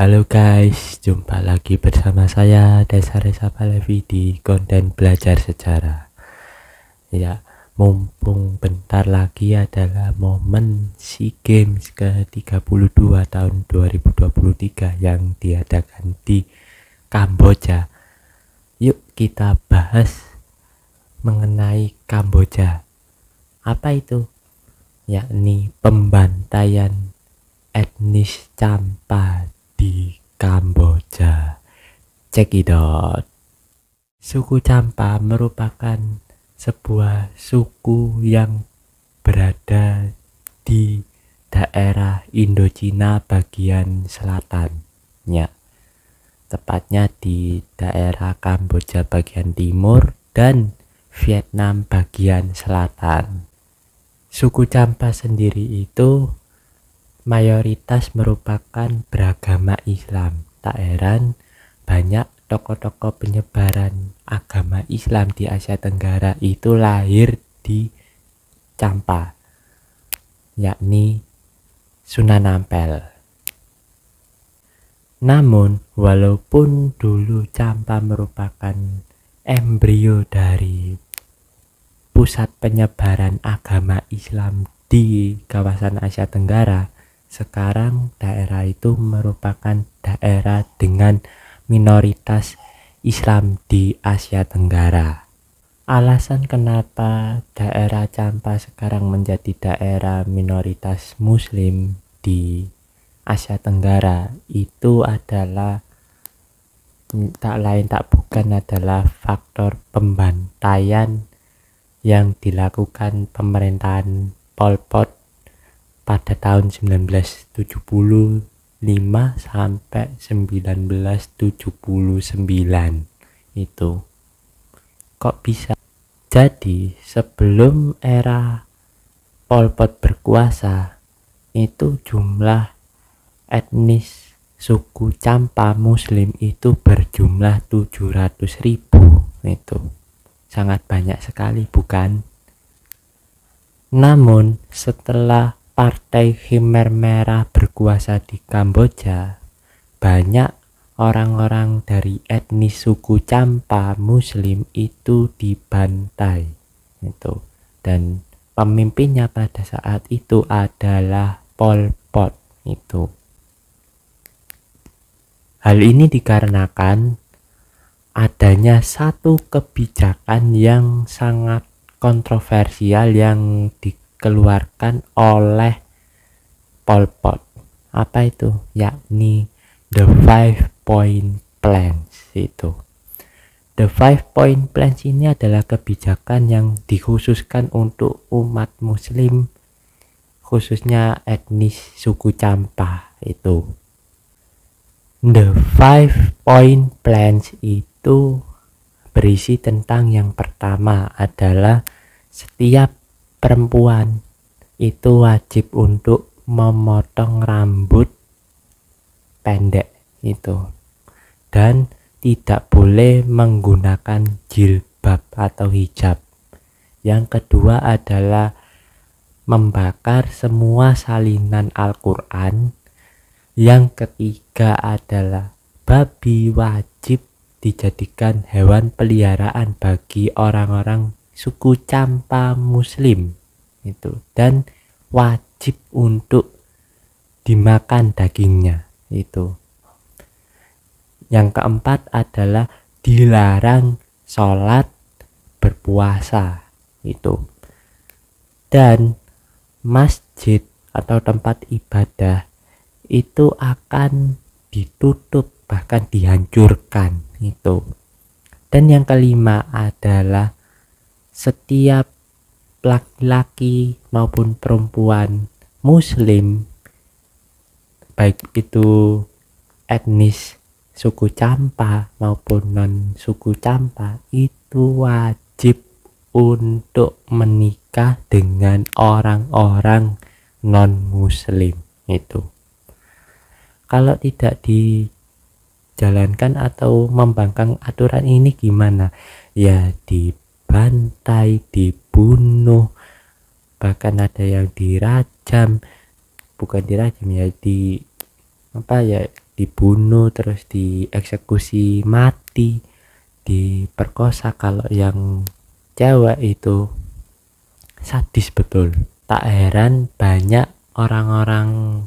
Halo guys, jumpa lagi bersama saya Desa Resa Palevi di konten belajar sejarah. Ya, mumpung bentar lagi adalah momen SEA Games ke-32 tahun 2023 yang diadakan di Kamboja. Yuk kita bahas mengenai Kamboja. Apa itu? Yakni pembantaian etnis campat di Kamboja. Cekidot. Suku Champa merupakan sebuah suku yang berada di daerah Indochina bagian selatannya. Tepatnya di daerah Kamboja bagian timur dan Vietnam bagian selatan. Suku Champa sendiri itu mayoritas merupakan beragama Islam. Tak heran banyak tokoh-tokoh penyebaran agama Islam di Asia Tenggara itu lahir di Campa, yakni Sunan Ampel. Namun, walaupun dulu Campa merupakan embrio dari pusat penyebaran agama Islam di kawasan Asia Tenggara, sekarang daerah itu merupakan daerah dengan minoritas Islam di Asia Tenggara. Alasan kenapa daerah Campa sekarang menjadi daerah minoritas Muslim di Asia Tenggara itu adalah hmm, tak lain tak bukan adalah faktor pembantaian yang dilakukan pemerintahan Pol Pot pada tahun 1975 sampai 1979 itu kok bisa jadi sebelum era Pol Pot berkuasa itu jumlah etnis suku campa muslim itu berjumlah 700 ribu itu sangat banyak sekali bukan namun setelah partai Khmer Merah berkuasa di Kamboja, banyak orang-orang dari etnis suku Campa Muslim itu dibantai. Itu. Dan pemimpinnya pada saat itu adalah Pol Pot itu. Hal ini dikarenakan adanya satu kebijakan yang sangat kontroversial yang di dikeluarkan oleh Pol Pot. Apa itu? Yakni the five point plans itu. The five point plans ini adalah kebijakan yang dikhususkan untuk umat muslim khususnya etnis suku Campa itu. The five point plans itu berisi tentang yang pertama adalah setiap perempuan itu wajib untuk memotong rambut pendek itu dan tidak boleh menggunakan jilbab atau hijab. Yang kedua adalah membakar semua salinan Al-Qur'an. Yang ketiga adalah babi wajib dijadikan hewan peliharaan bagi orang-orang suku Campa Muslim itu dan wajib untuk dimakan dagingnya itu. Yang keempat adalah dilarang sholat berpuasa itu. Dan masjid atau tempat ibadah itu akan ditutup bahkan dihancurkan itu. Dan yang kelima adalah setiap laki-laki maupun perempuan muslim baik itu etnis suku campa maupun non suku campa itu wajib untuk menikah dengan orang-orang non muslim itu kalau tidak dijalankan atau membangkang aturan ini gimana ya di dibantai, dibunuh, bahkan ada yang dirajam, bukan dirajam ya di apa ya dibunuh terus dieksekusi mati, diperkosa kalau yang cewek itu sadis betul. Tak heran banyak orang-orang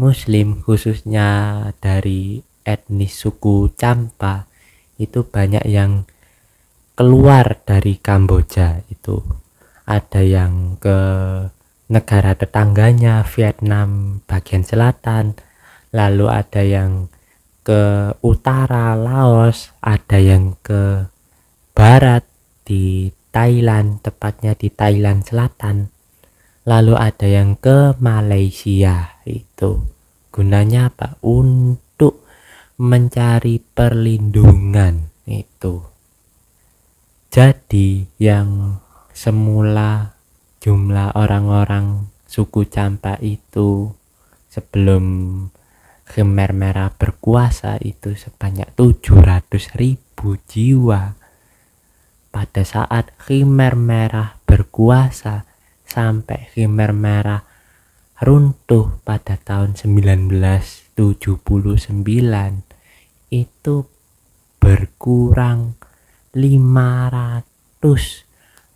muslim khususnya dari etnis suku Campa itu banyak yang keluar dari Kamboja itu ada yang ke negara tetangganya Vietnam bagian selatan lalu ada yang ke utara Laos ada yang ke barat di Thailand tepatnya di Thailand selatan lalu ada yang ke Malaysia itu gunanya apa untuk mencari perlindungan itu jadi yang semula jumlah orang-orang suku Campa itu sebelum Khmer Merah berkuasa itu sebanyak 700 ribu jiwa. Pada saat Khmer Merah berkuasa sampai Khmer Merah runtuh pada tahun 1979 itu berkurang 500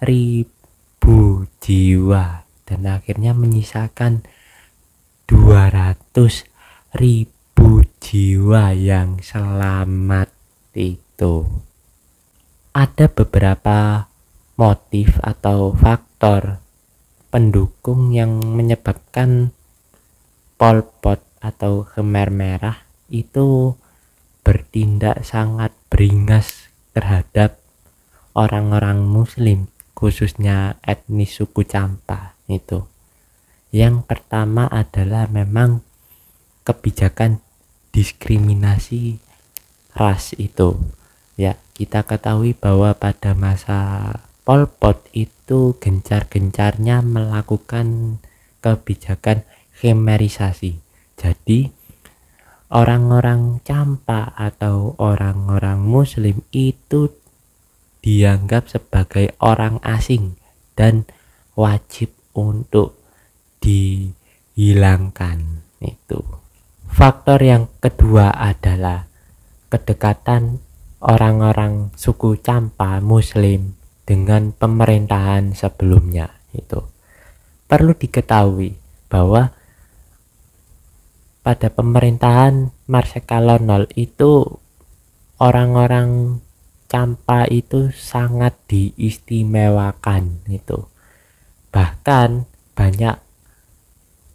ribu jiwa dan akhirnya menyisakan 200 ribu jiwa yang selamat itu ada beberapa motif atau faktor pendukung yang menyebabkan Pol Pot atau Khmer Merah itu bertindak sangat beringas terhadap orang-orang muslim khususnya etnis suku Campa itu. Yang pertama adalah memang kebijakan diskriminasi ras itu. Ya, kita ketahui bahwa pada masa Pol Pot itu gencar-gencarnya melakukan kebijakan Khmerisasi. Jadi orang-orang campa atau orang-orang muslim itu dianggap sebagai orang asing dan wajib untuk dihilangkan itu. Faktor yang kedua adalah kedekatan orang-orang suku Campa Muslim dengan pemerintahan sebelumnya itu. Perlu diketahui bahwa pada pemerintahan Marsekal itu orang-orang Campa itu sangat diistimewakan itu bahkan banyak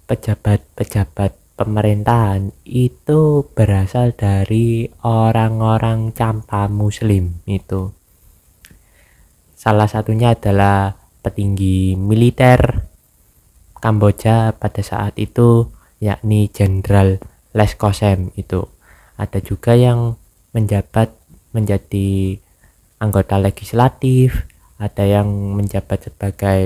pejabat-pejabat pemerintahan itu berasal dari orang-orang campa muslim itu salah satunya adalah petinggi militer Kamboja pada saat itu yakni Jenderal Leskosem itu. Ada juga yang menjabat menjadi anggota legislatif, ada yang menjabat sebagai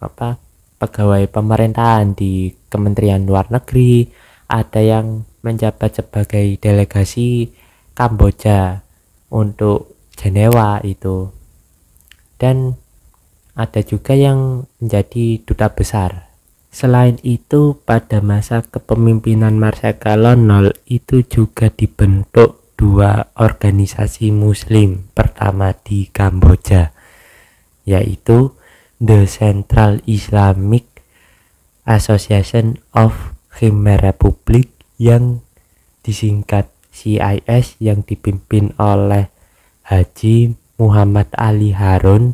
apa? pegawai pemerintahan di Kementerian Luar Negeri, ada yang menjabat sebagai delegasi Kamboja untuk Jenewa itu. Dan ada juga yang menjadi duta besar Selain itu, pada masa kepemimpinan Marsekalo Nol itu juga dibentuk dua organisasi muslim pertama di Kamboja, yaitu The Central Islamic Association of Khmer Republic yang disingkat CIS yang dipimpin oleh Haji Muhammad Ali Harun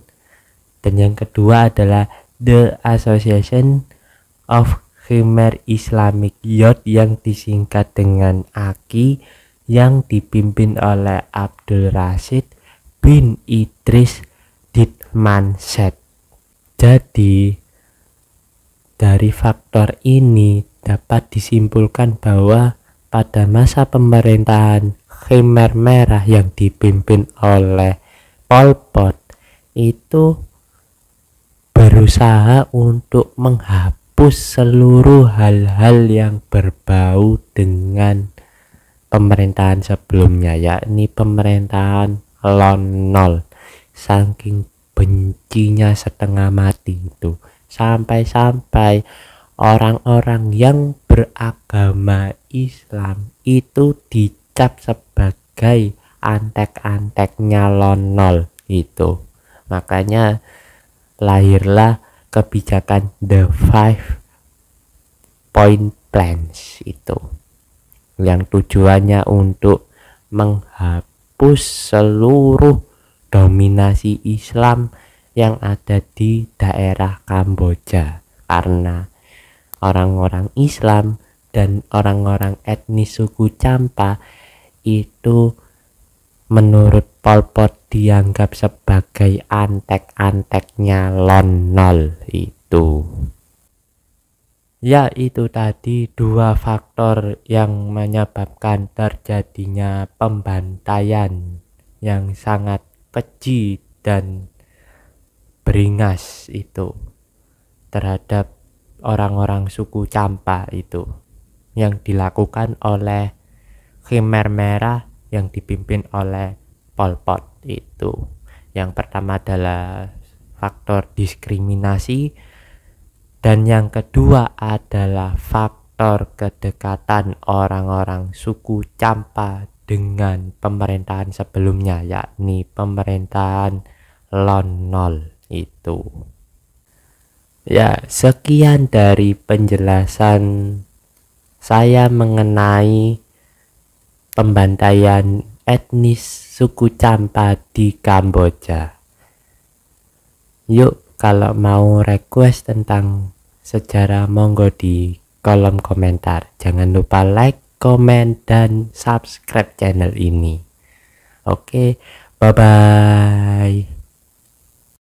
dan yang kedua adalah The Association of Khmer Islamic Youth yang disingkat dengan AKI yang dipimpin oleh Abdul Rashid bin Idris Ditmanset. Jadi dari faktor ini dapat disimpulkan bahwa pada masa pemerintahan Khmer Merah yang dipimpin oleh Pol Pot itu berusaha untuk menghapus menghapus seluruh hal-hal yang berbau dengan pemerintahan sebelumnya yakni pemerintahan lonol saking bencinya setengah mati itu sampai-sampai orang-orang yang beragama Islam itu dicap sebagai antek-anteknya lonol itu makanya lahirlah kebijakan The Five Point Plans itu yang tujuannya untuk menghapus seluruh dominasi Islam yang ada di daerah Kamboja karena orang-orang Islam dan orang-orang etnis suku Campa itu menurut Pol Pot dianggap sebagai antek-anteknya Lon Nol itu. Ya itu tadi dua faktor yang menyebabkan terjadinya pembantaian yang sangat keji dan beringas itu terhadap orang-orang suku Campa itu yang dilakukan oleh Khmer Merah yang dipimpin oleh Pol Pot itu. Yang pertama adalah faktor diskriminasi dan yang kedua adalah faktor kedekatan orang-orang suku Campa dengan pemerintahan sebelumnya yakni pemerintahan Lonol itu. Ya, sekian dari penjelasan saya mengenai pembantaian etnis suku Champa di Kamboja. Yuk kalau mau request tentang sejarah monggo di kolom komentar. Jangan lupa like, comment, dan subscribe channel ini. Oke, bye-bye.